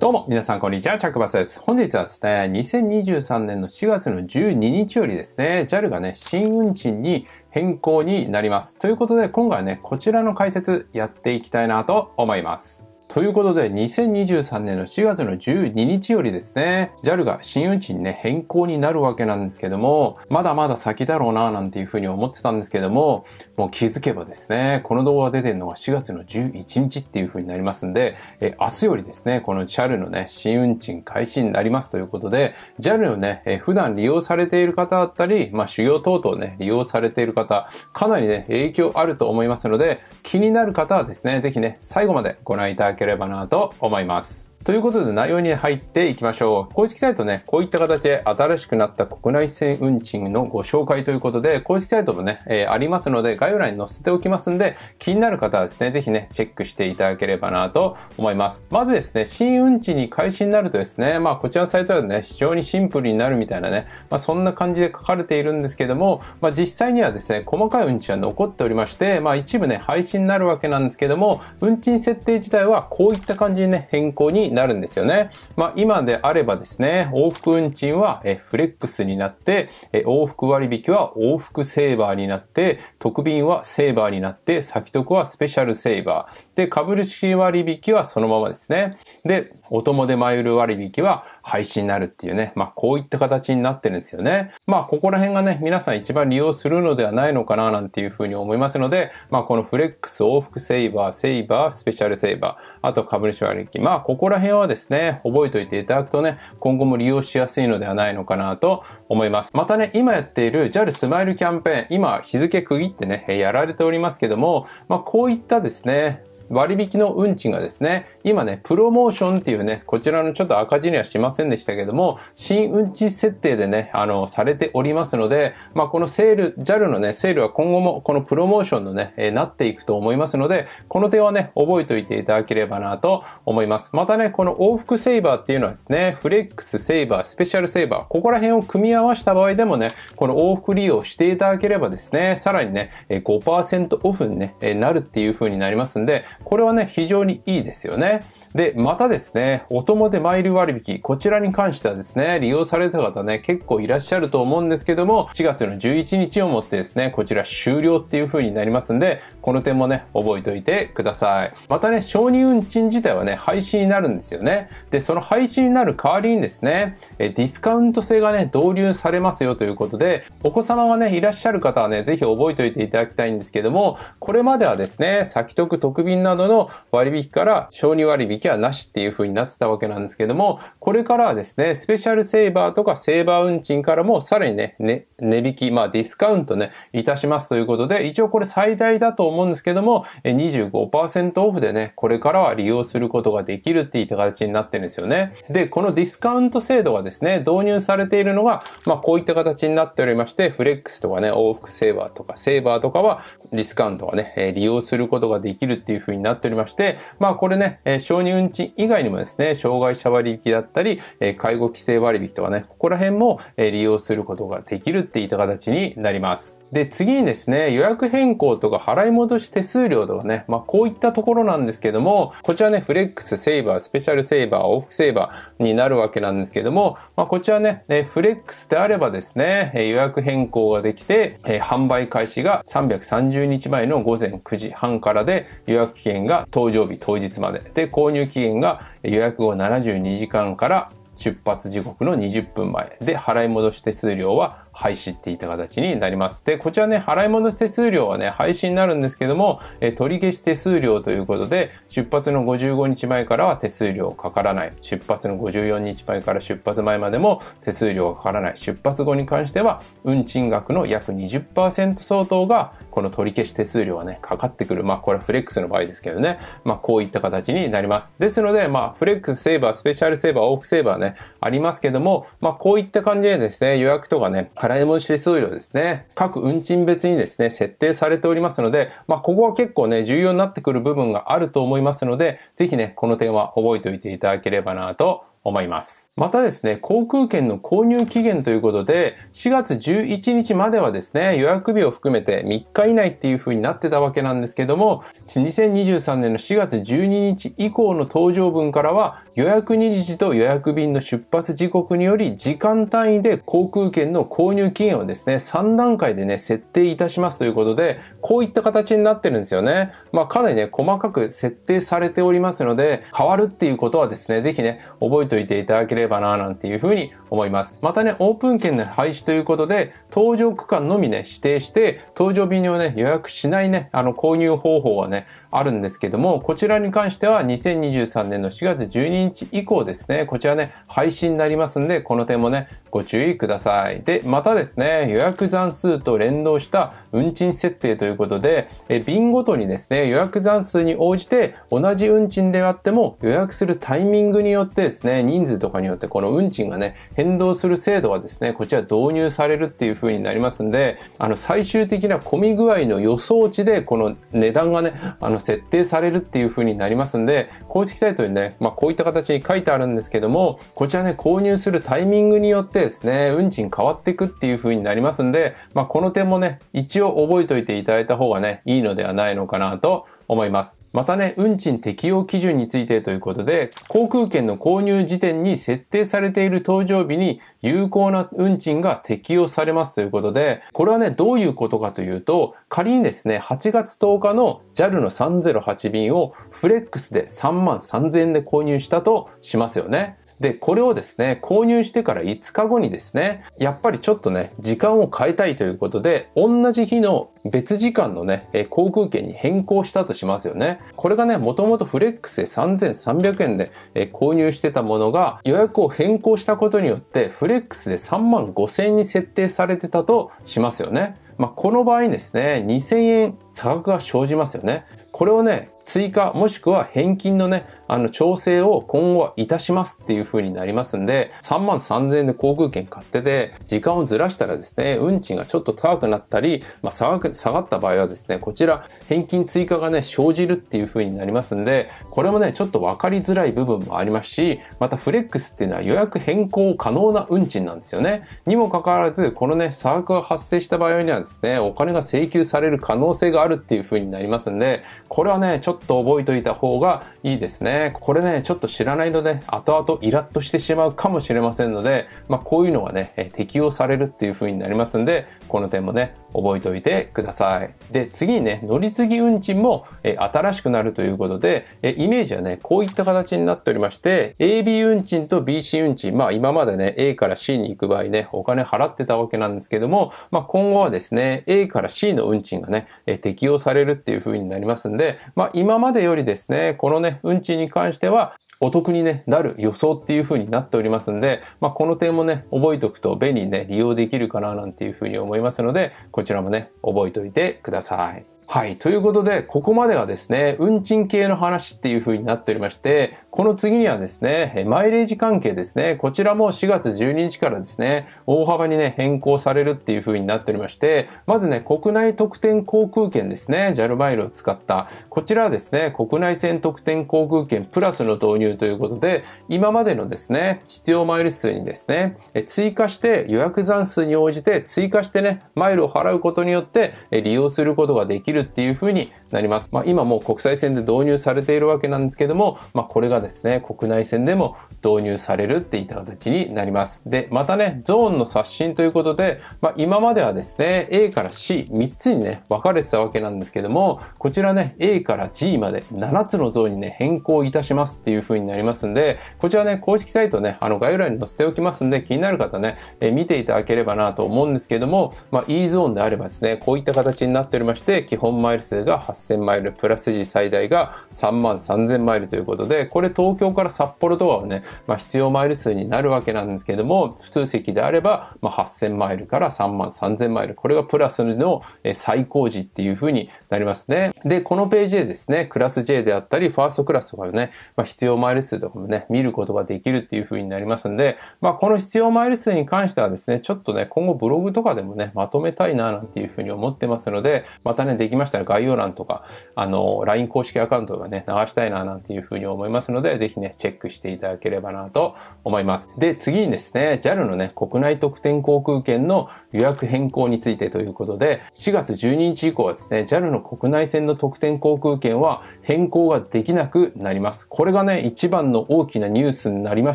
どうも、皆さん、こんにちは。チャックバスです。本日はですね、2023年の4月の12日よりですね、JAL がね、新運賃に変更になります。ということで、今回はね、こちらの解説やっていきたいなと思います。ということで、2023年の4月の12日よりですね、JAL が新運賃ね、変更になるわけなんですけども、まだまだ先だろうな、なんていうふうに思ってたんですけども、もう気づけばですね、この動画出てるのが4月の11日っていうふうになりますんで、え明日よりですね、この JAL のね、新運賃開始になりますということで、JAL のね、え普段利用されている方だったり、まあ、修行等々ね、利用されている方、かなりね、影響あると思いますので、気になる方はですね、ぜひね、最後までご覧いただければればなと思います。ということで内容に入っていきましょう。公式サイトね、こういった形で新しくなった国内線運賃のご紹介ということで、公式サイトもね、えー、ありますので、概要欄に載せておきますんで、気になる方はですね、ぜひね、チェックしていただければなと思います。まずですね、新運賃に開始になるとですね、まあこちらのサイトはね、非常にシンプルになるみたいなね、まあそんな感じで書かれているんですけども、まあ実際にはですね、細かい運賃は残っておりまして、まあ一部ね、廃止になるわけなんですけども、運賃設定自体はこういった感じにね、変更にになるんですよね。まあ、今であればですね、往復運賃はフレックスになって、往復割引は往復セーバーになって、特便はセーバーになって、先得はスペシャルセーバー。で、株式割引はそのままですね。で、お供でマイる割引は廃止になるっていうね。まあ、こういった形になってるんですよね。まあ、ここら辺がね、皆さん一番利用するのではないのかななんていうふうに思いますので、まあ、このフレックス、往復セーバー、セーバー、スペシャルセーバー、あと株主割引。まあ、ここらら辺はですね、覚えておいていただくとね、今後も利用しやすいのではないのかなと思います。またね、今やっている JAL スマイルキャンペーン、今日付区切ってね、やられておりますけども、まあ、こういったですね、割引の運賃がですね、今ね、プロモーションっていうね、こちらのちょっと赤字にはしませんでしたけども、新運賃設定でね、あの、されておりますので、まあ、このセール、JAL のね、セールは今後もこのプロモーションのね、えー、なっていくと思いますので、この点はね、覚えておいていただければなと思います。またね、この往復セイバーっていうのはですね、フレックスセイバー、スペシャルセイバー、ここら辺を組み合わせた場合でもね、この往復利用していただければですね、さらにね、5%オフに、ね、なるっていう風になりますんで、これはね、非常にいいですよね。で、またですね、お供でマイル割引、こちらに関してはですね、利用された方ね、結構いらっしゃると思うんですけども、4月の11日をもってですね、こちら終了っていう風になりますんで、この点もね、覚えておいてください。またね、承認運賃自体はね、廃止になるんですよね。で、その廃止になる代わりにですね、えディスカウント制がね、導入されますよということで、お子様がね、いらっしゃる方はね、ぜひ覚えておいていただきたいんですけども、これまではですね、先得特便などの割引から、承認割引行はなしっていう風になってたわけなんですけども、これからはですね、スペシャルセーバーとかセーバー運賃からもさらにね、ね値引き、まあディスカウントね、いたしますということで、一応これ最大だと思うんですけども、25%オフでね、これからは利用することができるっていった形になってるんですよね。で、このディスカウント制度がですね、導入されているのが、まあこういった形になっておりまして、フレックスとかね、往復セーバーとかセーバーとかはディスカウントがね、利用することができるっていう風になっておりまして、まあこれね、承認に運賃以外にもですね、障害者割引だったり、え介護規制割引とかね、ここら辺も、え利用することができるっていった形になります。で、次にですね、予約変更とか払い戻し手数料とかね、まあこういったところなんですけども、こちらね、フレックス、セーバー、スペシャルセーバー、往復セーバーになるわけなんですけども、まあこちらね、フレックスであればですね、予約変更ができて、販売開始が330日前の午前9時半からで、予約期限が搭乗日当日まで。で、購入入期限が予約後72時間から出発時刻の20分前で払い戻し手数料は廃止っていった形になります。で、こちらね、払い戻し手数料はね、廃止になるんですけども、え取り消し手数料ということで、出発の55日前からは手数料かからない。出発の54日前から出発前までも手数料がかからない。出発後に関しては、運賃額の約20%相当が、この取り消し手数料がね、かかってくる。まあ、これはフレックスの場合ですけどね。まあ、こういった形になります。ですので、まあ、フレックスセーバー、スペシャルセーバー、オフセーバーね、ありますけども、まあ、こういった感じでですね、予約とかね、払い戻し手数料ですね、各運賃別にですね、設定されておりますので、まあ、ここは結構ね、重要になってくる部分があると思いますので、ぜひね、この点は覚えておいていただければなと思います。またですね、航空券の購入期限ということで、4月11日まではですね、予約日を含めて3日以内っていう風になってたわけなんですけども、2023年の4月12日以降の搭乗分からは、予約日時と予約便の出発時刻により、時間単位で航空券の購入期限をですね、3段階でね、設定いたしますということで、こういった形になってるんですよね。まあ、かなりね、細かく設定されておりますので、変わるっていうことはですね、ぜひね、覚えておといていただければな、なんていうふうに思います。またね、オープン券の廃止ということで、搭乗区間のみね、指定して、搭乗便をね、予約しないね、あの、購入方法はね、あるんですけども、こちらに関しては2023年の4月12日以降ですね、こちらね、配信になりますんで、この点もね、ご注意ください。で、またですね、予約残数と連動した運賃設定ということで、え便ごとにですね、予約残数に応じて同じ運賃であっても予約するタイミングによってですね、人数とかによってこの運賃がね、変動する制度がですね、こちら導入されるっていう風になりますんで、あの、最終的な混み具合の予想値でこの値段がね、あの、の設定されるっていう風になりますんで、公式サイトにね、まあ、こういった形に書いてあるんですけども、こちらね、購入するタイミングによってですね、運賃変わっていくっていう風になりますんで、まあ、この点もね、一応覚えておいていただいた方がね、いいのではないのかなと思います。またね、運賃適用基準についてということで、航空券の購入時点に設定されている搭乗日に有効な運賃が適用されますということで、これはね、どういうことかというと、仮にですね、8月10日の JAL の308便をフレックスで3万3000円で購入したとしますよね。で、これをですね、購入してから5日後にですね、やっぱりちょっとね、時間を変えたいということで、同じ日の別時間のね、航空券に変更したとしますよね。これがね、もともとフレックスで3300円で購入してたものが、予約を変更したことによって、フレックスで3万5000円に設定されてたとしますよね。まあ、この場合にですね、2000円差額が生じますよね。これをね、追加もしくは返金のね、あの調整を今後はいたしますっていう風になりますんで、3万3000円で航空券買ってて、時間をずらしたらですね、運賃がちょっと高くなったり、まあ、下が下がった場合はですね、こちら返金追加がね、生じるっていう風になりますんで、これもね、ちょっと分かりづらい部分もありますし、またフレックスっていうのは予約変更可能な運賃なんですよね。にもかかわらず、このね、差額が発生した場合にはですね、お金が請求される可能性があるっていう風になりますんで、これはね、ちょっとっと覚えといた方がいいですね。これね、ちょっと知らないとね、後々イラッとしてしまうかもしれませんので、まあ、こういうのがね、適用されるっていう風になりますんで、この点もね、覚えておいてください。で、次にね、乗り継ぎ運賃も、え新しくなるということで、えイメージはね、こういった形になっておりまして、AB 運賃と BC 運賃、まあ今までね、A から C に行く場合ね、お金払ってたわけなんですけども、まあ今後はですね、A から C の運賃がね、え適用されるっていう風になりますんで、まあ今までよりですね、このね、運賃に関しては、お得に、ね、なる予想っていう風になっておりますんで、まあ、この点もね、覚えておくと便利にね、利用できるかななんていう風に思いますので、こちらもね、覚えておいてください。はい。ということで、ここまではですね、運賃系の話っていう風になっておりまして、この次にはですね、マイレージ関係ですね、こちらも4月12日からですね、大幅にね、変更されるっていう風になっておりまして、まずね、国内特典航空券ですね、JAL マイルを使った、こちらはですね、国内線特典航空券プラスの導入ということで、今までのですね、必要マイル数にですね、追加して予約残数に応じて追加してね、マイルを払うことによって利用することができるるっていうふうになります。まあ、今もう国際線で導入されているわけなんですけども、まあ、これがですね、国内線でも導入されるっていった形になります。で、またね、ゾーンの刷新ということで、まあ、今まではですね、A から C3 つにね、分かれてたわけなんですけども、こちらね、A から G まで7つのゾーンにね、変更いたしますっていうふうになりますんで、こちらね、公式サイトね、あの概要欄に載せておきますんで、気になる方ね、え見ていただければなと思うんですけども、まあ、E ゾーンであればですね、こういった形になっておりまして、基本本マイル数が8000マイル、プラス時最大が3万3000マイルということで、これ東京から札幌とかはね、まあ、必要マイル数になるわけなんですけども、普通席であれば、まあ、8000マイルから3万3000マイル、これがプラスの最高時っていう風になりますね。で、このページでですね、クラス J であったり、ファーストクラスとかのね、まあ、必要マイル数とかもね、見ることができるっていう風になりますんで、まあ、この必要マイル数に関してはですね、ちょっとね、今後ブログとかでもね、まとめたいななんていう風に思ってますので、またね、できましたら概要欄とか、あの、LINE 公式アカウントがね、流したいななんていうふうに思いますので、ぜひね、チェックしていただければなと思います。で、次にですね、JAL のね、国内特典航空券の予約変更についてということで、4月12日以降はですね、JAL の国内線の特典航空券は変更ができなくなります。これがね、一番の大きなニュースになりま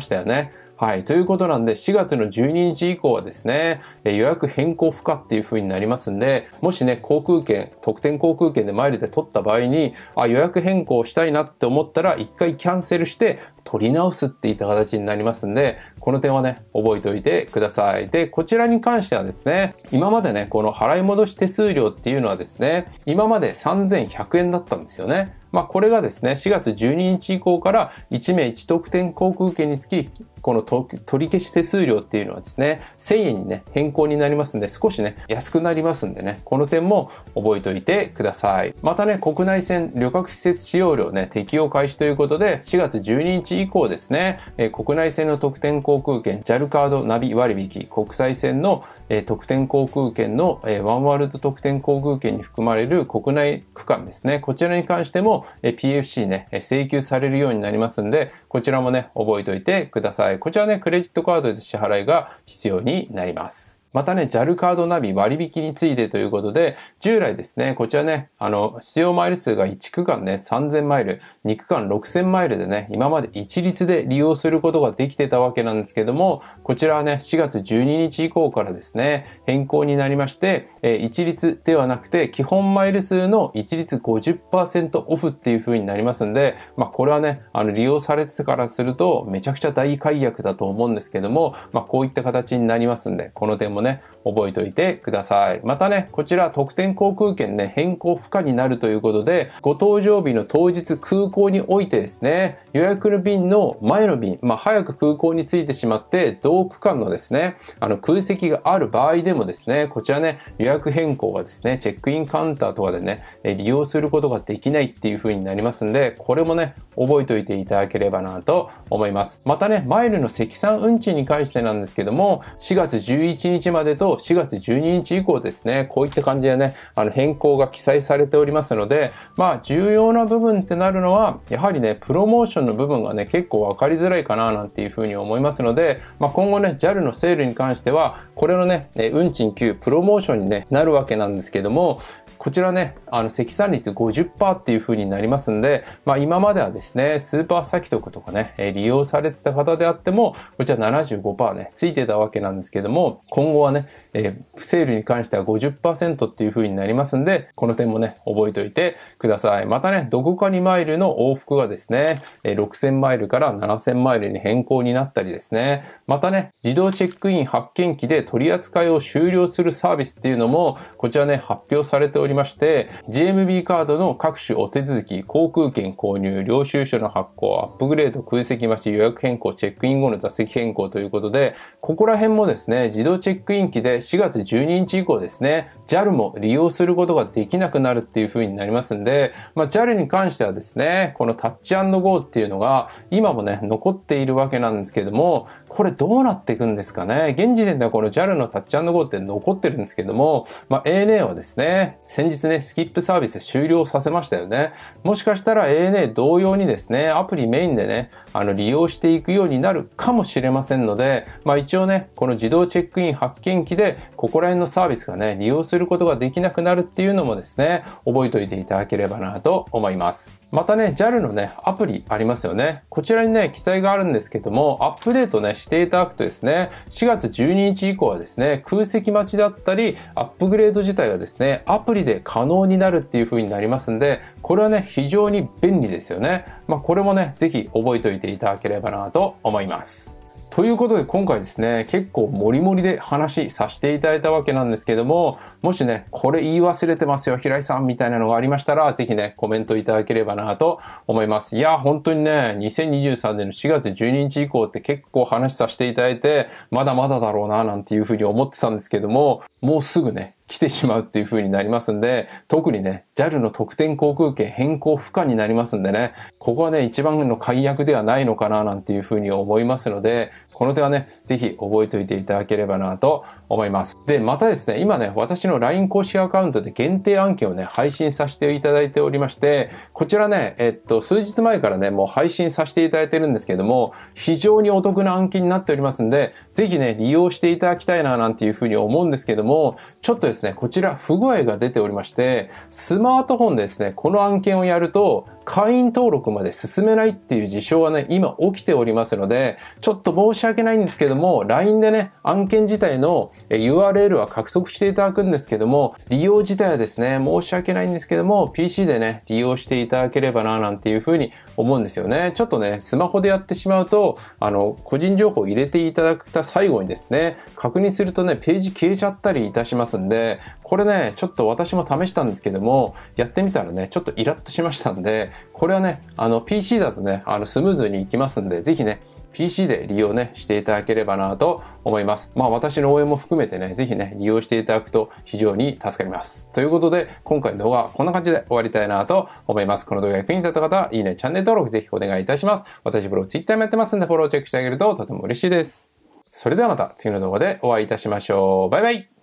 したよね。はい。ということなんで、4月の12日以降はですね、予約変更不可っていう風になりますんで、もしね、航空券、特典航空券でマイルで取った場合に、あ、予約変更したいなって思ったら、一回キャンセルして、取り直すっていった形になりますんで、この点はね、覚えておいてください。で、こちらに関してはですね、今までね、この払い戻し手数料っていうのはですね、今まで3100円だったんですよね。まあ、これがですね、4月12日以降から1名1特典航空券につき、この取り消し手数料っていうのはですね、1000円にね、変更になりますんで、少しね、安くなりますんでね、この点も覚えておいてください。またね、国内線旅客施設使用料ね、適用開始ということで、4月12日以降ですね、え国内線の特典航空券、JAL カードナビ割引、国際線の、え特典航空券の、えワンワールド特典航空券に含まれる国内区間ですね、こちらに関しても、え PFC ね、請求されるようになりますんで、こちらもね、覚えておいてください。こちらね、クレジットカードで支払いが必要になります。またね、JAL カードナビ割引についてということで、従来ですね、こちらね、あの、必要マイル数が1区間ね、3000マイル、2区間6000マイルでね、今まで一律で利用することができてたわけなんですけども、こちらはね、4月12日以降からですね、変更になりまして、え一律ではなくて、基本マイル数の一律50%オフっていう風になりますんで、まあ、これはね、あの、利用されてからすると、めちゃくちゃ大解約だと思うんですけども、まあ、こういった形になりますんで、この点もねね、覚えておいてください。またね、こちら特典航空券ね、変更不可になるということで、ご搭乗日の当日空港においてですね、予約の便の前の便、まあ、早く空港に着いてしまって、同区間のですね、あの空席がある場合でもですね、こちらね、予約変更はですね、チェックインカウンターとかでね、利用することができないっていう風になりますんで、これもね、覚えておいていただければなと思います。またね、マイルの積算運賃に関してなんですけども、4月11日までと4月12日以降ですね、こういった感じでね、あの変更が記載されておりますので、まあ重要な部分ってなるのは、やはりね、プロモーションの部分がね、結構わかりづらいかななんていうふうに思いますので、まあ今後ね、JAL のセールに関しては、これのね、運賃9プロモーションに、ね、なるわけなんですけども、こちらね、あの、積算率50%っていう風になりますんで、まあ、今まではですね、スーパー先得とかね、え利用されてた方であっても、こちら75%ね、ついてたわけなんですけども、今後はね、えー、セールに関しては50%っていう風になりますんで、この点もね、覚えておいてください。またね、どこか2マイルの往復がですね、え6000マイルから7000マイルに変更になったりですね、またね、自動チェックイン発見機で取り扱いを終了するサービスっていうのも、こちらね、発表されておりますりまして、j m b カードの各種お手続き、航空券購入、領収書の発行、アップグレード、空席待ち、予約変更、チェックイン後の座席変更ということで、ここら辺もですね、自動チェックイン機で4月12日以降ですね、JAL も利用することができなくなるっていう風になりますんで、まあ、JAL に関してはですね、このタッチゴーっていうのが、今もね、残っているわけなんですけども、これどうなっていくんですかね現時点ではこの JAL のタッチゴーって残ってるんですけども、まあ、ANA はですね、先日ね、スキップサービス終了させましたよね。もしかしたら ANA 同様にですね、アプリメインでね、あの、利用していくようになるかもしれませんので、まあ一応ね、この自動チェックイン発見機で、ここら辺のサービスがね、利用することができなくなるっていうのもですね、覚えておいていただければなと思います。またね、JAL のね、アプリありますよね。こちらにね、記載があるんですけども、アップデートね、していただくとですね、4月12日以降はですね、空席待ちだったり、アップグレード自体がですね、アプリで可能になるっていう風になりますんで、これはね、非常に便利ですよね。まあ、これもね、ぜひ覚えておいていただければなと思います。ということで今回ですね、結構もりもりで話させていただいたわけなんですけども、もしね、これ言い忘れてますよ、平井さんみたいなのがありましたら、ぜひね、コメントいただければなと思います。いや、本当にね、2023年の4月12日以降って結構話させていただいて、まだまだだろうな、なんていうふうに思ってたんですけども、もうすぐね、来てしまうっていう風になりますんで、特にね、JAL の特典航空券変更不可になりますんでね、ここはね、一番の解約ではないのかななんていう風に思いますので、この手はね、ぜひ覚えておいていただければなと思います。で、またですね、今ね、私の LINE 公式アカウントで限定案件をね、配信させていただいておりまして、こちらね、えっと、数日前からね、もう配信させていただいてるんですけども、非常にお得な案件になっておりますんで、ぜひね、利用していただきたいな、なんていうふうに思うんですけども、ちょっとですね、こちら不具合が出ておりまして、スマートフォンでですね、この案件をやると、会員登録まで進めないっていう事象はね、今起きておりますので、ちょっと申し訳ないんですけども、LINE でね、案件自体の URL は獲得していただくんですけども、利用自体はですね、申し訳ないんですけども、PC でね、利用していただければな、なんていうふうに思うんですよね。ちょっとね、スマホでやってしまうと、あの、個人情報を入れていただくた最後にですね、確認するとね、ページ消えちゃったりいたしますんで、これね、ちょっと私も試したんですけども、やってみたらね、ちょっとイラッとしましたんで、これはね、あの PC だとね、あのスムーズにいきますんで、ぜひね、PC で利用ね、していただければなと思います。まあ私の応援も含めてね、ぜひね、利用していただくと非常に助かります。ということで、今回の動画はこんな感じで終わりたいなと思います。この動画が役に立った方は、いいね、チャンネル登録ぜひお願いいたします。私ブログ、Twitter もやってますんで、フォローチェックしてあげるととても嬉しいです。それではまた次の動画でお会いいたしましょう。バイバイ